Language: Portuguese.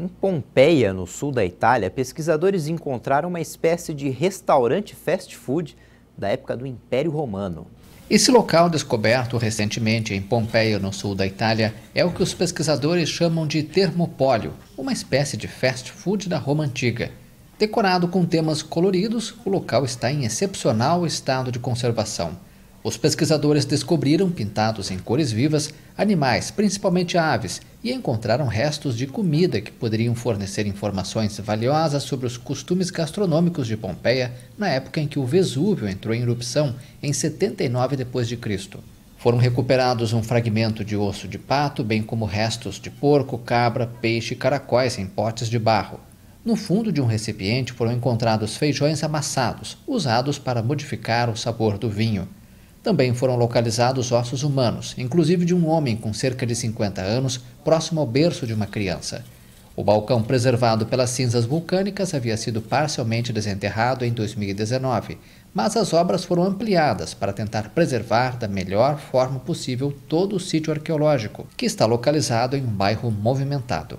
Em Pompeia, no sul da Itália, pesquisadores encontraram uma espécie de restaurante fast food da época do Império Romano. Esse local, descoberto recentemente em Pompeia, no sul da Itália, é o que os pesquisadores chamam de termopólio, uma espécie de fast food da Roma antiga. Decorado com temas coloridos, o local está em excepcional estado de conservação. Os pesquisadores descobriram, pintados em cores vivas, animais, principalmente aves, e encontraram restos de comida que poderiam fornecer informações valiosas sobre os costumes gastronômicos de Pompeia na época em que o Vesúvio entrou em erupção, em 79 d.C. Foram recuperados um fragmento de osso de pato, bem como restos de porco, cabra, peixe e caracóis em potes de barro. No fundo de um recipiente foram encontrados feijões amassados, usados para modificar o sabor do vinho. Também foram localizados ossos humanos, inclusive de um homem com cerca de 50 anos, próximo ao berço de uma criança. O balcão preservado pelas cinzas vulcânicas havia sido parcialmente desenterrado em 2019, mas as obras foram ampliadas para tentar preservar da melhor forma possível todo o sítio arqueológico, que está localizado em um bairro movimentado.